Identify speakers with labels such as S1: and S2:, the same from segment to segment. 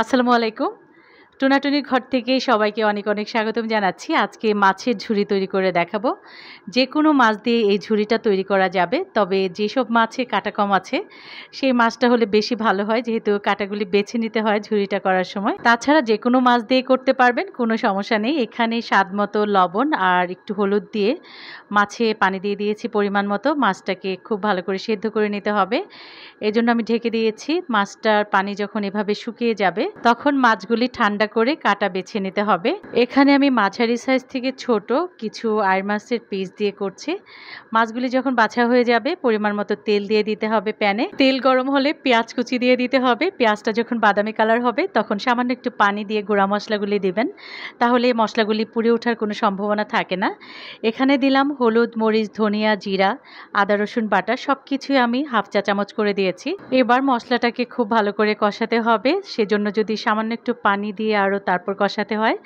S1: আসসালামু আলাইকুম টোনাটুনির ঘর থেকে সবাইকে অনেক অনেক স্বাগতম জানাচ্ছি আজকে মাছের ঝুড়ি তৈরি করে দেখাবো যে কোনো মাছ দিয়ে এই ঝুড়িটা তৈরি করা যাবে তবে যেসব মাছে কাটা কম আছে সেই মাছটা হলে বেশি ভালো হয় যেহেতু কাটাগুলি বেছে নিতে হয় ঝুড়িটা করার সময় তাছাড়া যে কোনো মাছ দিয়ে করতে পারবেন কোনো সমস্যা নেই এখানে স্বাদ মতো লবণ আর একটু হলুদ দিয়ে মাছে পানি দিয়ে দিয়েছি পরিমাণ মতো মাছটাকে খুব ভালো করে সেদ্ধ করে নিতে হবে এজন্য আমি ঢেকে দিয়েছি মাছটার পানি যখন এভাবে শুকিয়ে যাবে তখন মাছগুলি ঠান্ডা করে কাটা বেছে নিতে হবে এখানে আমি মাঝারি সাইজ থেকে ছোট কিছু আয়ের মাছের পিস দিয়ে করছি মাছগুলি যখন বাছা হয়ে যাবে পরিমাণ মতো তেল দিয়ে দিতে হবে প্যানে তেল গরম হলে পেঁয়াজ কুচি দিয়ে দিতে হবে পেঁয়াজটা যখন বাদামি কালার হবে তখন সামান্য একটু পানি দিয়ে গুঁড়া মশলাগুলি দেবেন তাহলে মশলাগুলি পুড়ে ওঠার কোনো সম্ভাবনা থাকে না এখানে দিলাম হলুদ মরিচ ধনিয়া জিরা আদা রসুন বাটা সব কিছুই আমি হাফ চা চামচ করে দিয়েছি এবার মশলাটাকে খুব ভালো করে কষাতে হবে সেজন্য যদি সামান্য একটু পানি দিয়ে আরও তারপর কষাতে হয়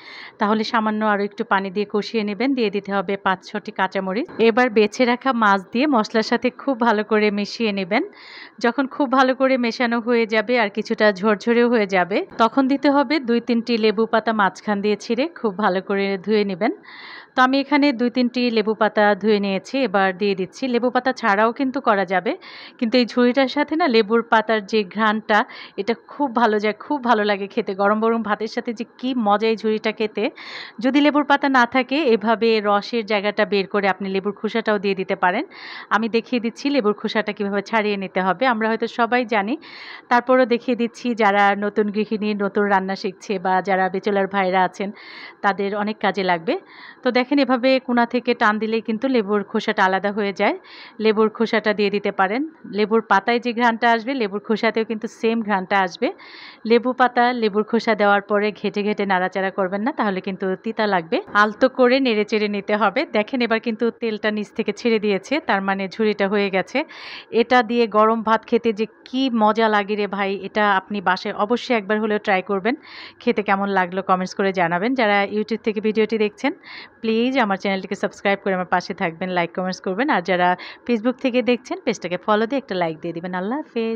S1: তাহলে সামান্য আরও একটু পানি দিয়ে কষিয়ে নেবেন দিয়ে দিতে হবে পাঁচ ছটি কাঁচামরিচ এবার বেছে রাখা মাছ দিয়ে মশলার সাথে খুব ভালো করে মিশিয়ে নেবেন যখন খুব ভালো করে মেশানো হয়ে যাবে আর কিছুটা ঝরঝরেও হয়ে যাবে তখন দিতে হবে দুই তিনটি লেবু পাতা মাঝখান দিয়ে ছিঁড়ে খুব ভালো করে ধুয়ে নেবেন তো আমি এখানে দুই তিনটি লেবু পাতা ধুয়ে নিয়েছি এবার দিয়ে দিচ্ছি লেবু পাতা ছাড়াও কিন্তু করা যাবে কিন্তু এই ঝুড়িটার সাথে না লেবুর পাতার যে ঘ্রাণটা এটা খুব ভালো যায় খুব ভালো লাগে খেতে গরম গরম ভাতের সাথে যে কি মজা এই ঝুড়িটা খেতে যদি লেবুর পাতা না থাকে এভাবে রসের জায়গাটা বের করে আপনি লেবুর খোসাটাও দিয়ে দিতে পারেন আমি দেখিয়ে দিচ্ছি লেবুর খোসাটা কিভাবে ছাড়িয়ে নিতে হবে আমরা হয়তো সবাই জানি তারপরও দেখিয়ে দিচ্ছি যারা নতুন গৃহিণী নতুন রান্না শিখছে বা যারা বেচলার ভাইরা আছেন তাদের অনেক কাজে লাগবে তো দেখেন এভাবে কোনা থেকে টান দিলেই কিন্তু লেবুর খোসাটা আলাদা হয়ে যায় লেবুর খোসাটা দিয়ে দিতে পারেন লেবুর পাতায় যে ঘ্রাণটা আসবে লেবুর খোসাতেও কিন্তু সেম ঘ্রাণটা আসবে লেবু পাতা লেবুর খোসা দেওয়ার পরে করে ঘেটে ঘেটে নাড়াচাড়া করবেন না তাহলে কিন্তু তিতা লাগবে আলতো করে নেড়ে চেড়ে নিতে হবে দেখেন এবার কিন্তু তেলটা নিচ থেকে ছেড়ে দিয়েছে তার মানে ঝুড়িটা হয়ে গেছে এটা দিয়ে গরম ভাত খেতে যে কি মজা লাগে রে ভাই এটা আপনি বাসায় অবশ্যই একবার হলেও ট্রাই করবেন খেতে কেমন লাগলো কমেন্টস করে জানাবেন যারা ইউটিউব থেকে ভিডিওটি দেখছেন প্লিজ আমার চ্যানেলটিকে সাবস্ক্রাইব করে আমার পাশে থাকবেন লাইক কমেন্টস করবেন আর যারা ফেসবুক থেকে দেখছেন পেজটাকে ফলো দিয়ে একটা লাইক দিয়ে দিবেন আল্লাহ হাফেজ